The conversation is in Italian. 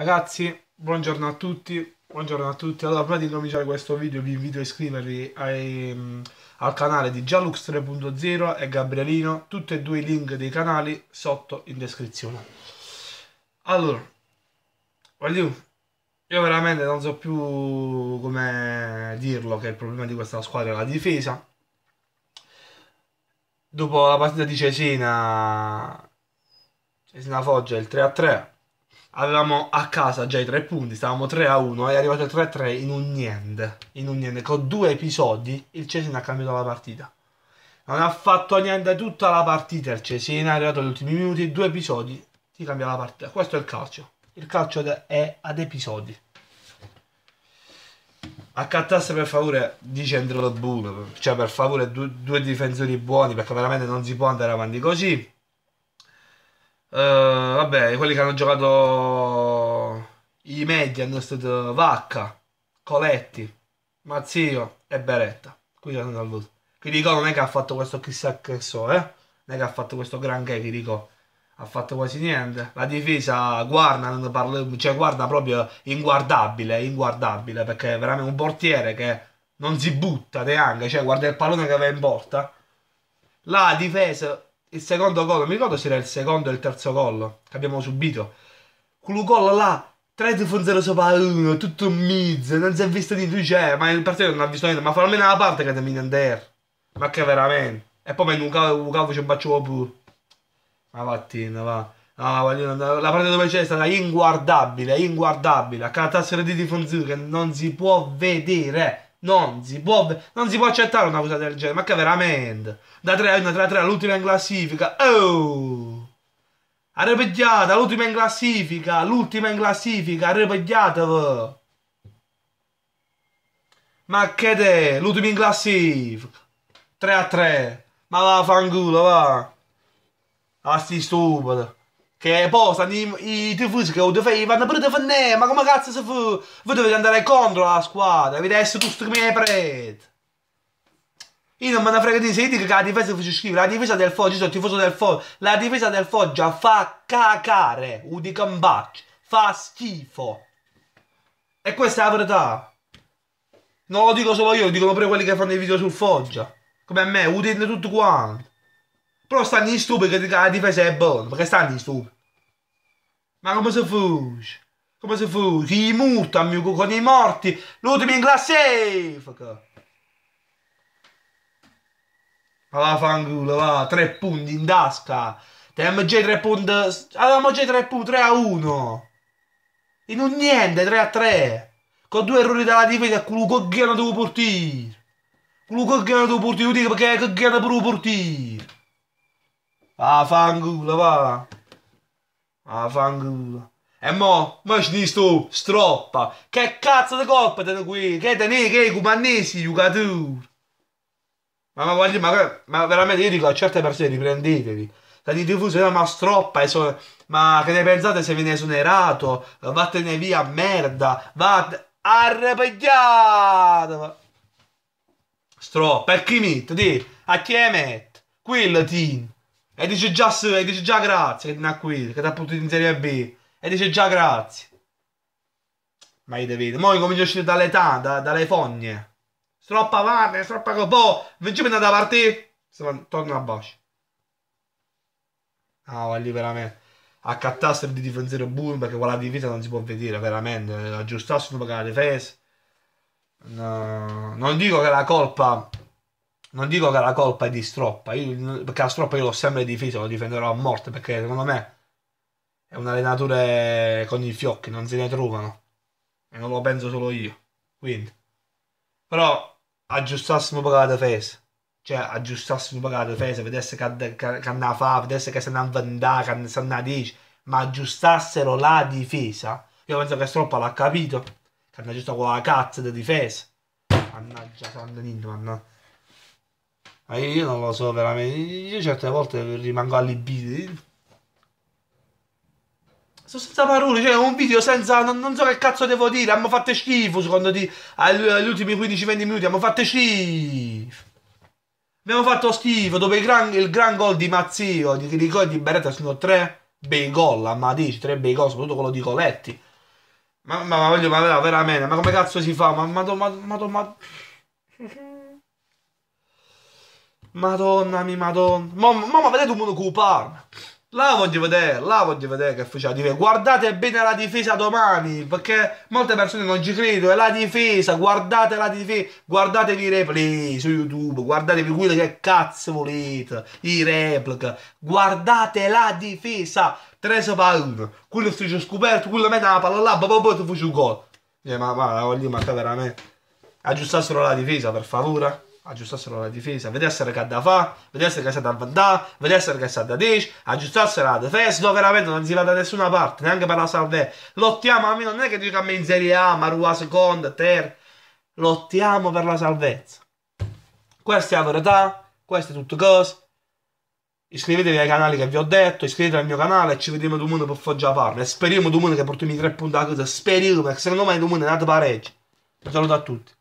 Ragazzi, buongiorno a tutti, buongiorno a tutti. Allora, prima di cominciare questo video vi invito a iscrivervi ai, mm, al canale di Gialux 3.0 e Gabrielino, tutti e due i link dei canali sotto in descrizione. Allora, voglio... Io veramente non so più come dirlo che il problema di questa squadra è la difesa. Dopo la partita di Cesena, Cesena Foggia il 3-3, avevamo a casa già i tre punti, stavamo 3 a 1, è arrivato il 3 a 3 in un niente, in un niente, con due episodi il Cesena ha cambiato la partita. Non ha fatto niente tutta la partita il Cesena, è arrivato agli ultimi minuti, due episodi, ti cambia la partita. Questo è il calcio, il calcio è ad episodi. A Accattasse per favore di centro buono, cioè per favore due, due difensori buoni perché veramente non si può andare avanti così. Uh, vabbè, quelli che hanno giocato i media hanno stato Vacca, Coletti, Mazzio e Beretta. Qui sono saluto. Chirico non è che ha fatto questo chissà che so, eh. Non è che ha fatto questo granché Chirico. Ha fatto quasi niente. La difesa, guarda, non parlo, cioè guarda proprio inguardabile, inguardabile, perché è veramente un portiere che non si butta neanche, cioè guarda il pallone che va in porta. La difesa il secondo gol, non mi ricordo se era il secondo o il terzo gol che abbiamo subito. Quello gol là, 3-0 sopra 1, tutto mezzo, non si è visto niente, cioè, ma il partito non ha visto niente, ma fa almeno una parte che mi andare. Ma che veramente. E poi mi un cavo ci bacio pure. Ma mattina, va. No, la partita dove c'è è stata inguardabile, inguardabile. A catastrofe di Fonzu che non si può vedere. Non si, può, non si può accettare una cosa del genere, ma che veramente? Da 3 a 3 a all'ultima in classifica. Oh! Arrepigliata, l'ultima in classifica, l'ultima in classifica, arrepigliatevi! Oh! Ma che te, l'ultima in classifica! 3 a 3, ma va fanculo, va! Asti stupido! Che poi stanno i, i tifosi che lo fanno pure te fanno, ma come cazzo si fa? Voi dovete andare contro la squadra, dovete essere tutti come i preti. Io non me ne frega di se io dico che la difesa faccio scrivere, la difesa del Foggia, sono tifoso del Foggia, la difesa del Foggia fa cacare, u di cambaccio, fa schifo. E questa è la verità. Non lo dico solo io, lo dicono pure quelli che fanno i video sul Foggia. Come a me, udite tutti quanti. Però stanno in stupi che la difesa è buona, perché stanno in stupi. Ma come si fugge? Come si fugge? I muta, amico, con i morti, l'ultimo in classe! Ma va fanculo, va, tre punti in tasca. TMG tre punti, avevamo già tre punti, 3 a 1. In un niente, 3 a 3. Con due errori dalla difesa, quello che ghiano devo portare. Quello che non devo portare, io dico perché che ghiano devo portare. Ah, fanculo, va. Ah, fanculo. E mo, ma ci dici tu, stroppa. Che cazzo di coppa te qui? Che te ne che i cumannesi giocatori? Ma, ma, guardi, ma, ma veramente io dico a certe persone riprendetevi. di State diffusi, eh, ma stroppa, so, ma che ne pensate se viene esonerato? Vattene via, merda. Vattene arrepigliato stroppa e chi mette di a chi mette quello team e dice già, e dice già grazie che è qui, che ti ha portato in Serie B. E dice già grazie. Ma io vedo. Mo' comincio a uscire dall'età, da, dalle fogne. Troppa vanne, troppa copò. Vincimi boh, da parte. Torno a bacio. Ah, lì veramente. A catastrofe di difensore boom perché quella difesa non si può vedere, veramente. Aggiustarsi dopo la difesa. No, non dico che la colpa non dico che la colpa è di Stroppa, io, perché la Stroppa io l'ho sempre difeso, lo difenderò a morte, perché secondo me è un allenatore con i fiocchi, non se ne trovano. E non lo penso solo io. Quindi. Però aggiustassimo po' la difesa. Cioè, aggiustassimo po' la difesa, vedesse che, che, che andava a fare, vedesse che se ne andava, che se ne dice, ma aggiustassero la difesa. Io penso che Stroppa l'ha capito, che hanno aggiustato quella cazzo di difesa. Mannaggia, santo niente, mannaggia. Ma io non lo so veramente, io certe volte rimango allibito. Sono senza parole, cioè un video senza... Non, non so che cazzo devo dire, Abbiamo fatto schifo secondo te, agli ultimi 15-20 minuti, Abbiamo fatto schifo. Abbiamo fatto schifo, dopo il gran, il gran gol di Mazzio, e di Beretta, sono tre bei gol a Matici, tre bei gol, soprattutto quello di Coletti. Ma, ma, ma, voglio, ma veramente, ma come cazzo si fa? Ma, ma, ma, ma, ma... Madonna mia, madonna. Mamma, mamma vedete un mondo parla. La voglio vedere, la voglio vedere che facciamo. Dive. Guardate bene la difesa domani, perché molte persone non ci credono. È la difesa, guardate la difesa, guardatevi i replay su YouTube, guardatevi quello che cazzo volete, i replica. Guardate la difesa, 3 pallone, quello striscio scoperto, quello mette la palla là, poi ti fuci un gol. Eh, ma, ma, la voglio mancare veramente. Aggiustassero la difesa, per favore aggiustassero la difesa, vedessero che ha da fare, vedessero che sa da mandare, vedessero che sa da dice, aggiustassero la difesa, no veramente non si va da nessuna parte, neanche per la salvezza. Lottiamo, a me non è che dico a me in Serie A, ma Rua seconda, terza, lottiamo per la salvezza. Questa è la verità, queste tutte cose. Iscrivetevi ai canali che vi ho detto, iscrivetevi al mio canale e ci vediamo domani per foggiare parla. E speriamo domani che portiamo i tre punti a cosa, speriamo perché secondo me domani è nato pareggio. Un saluto a tutti.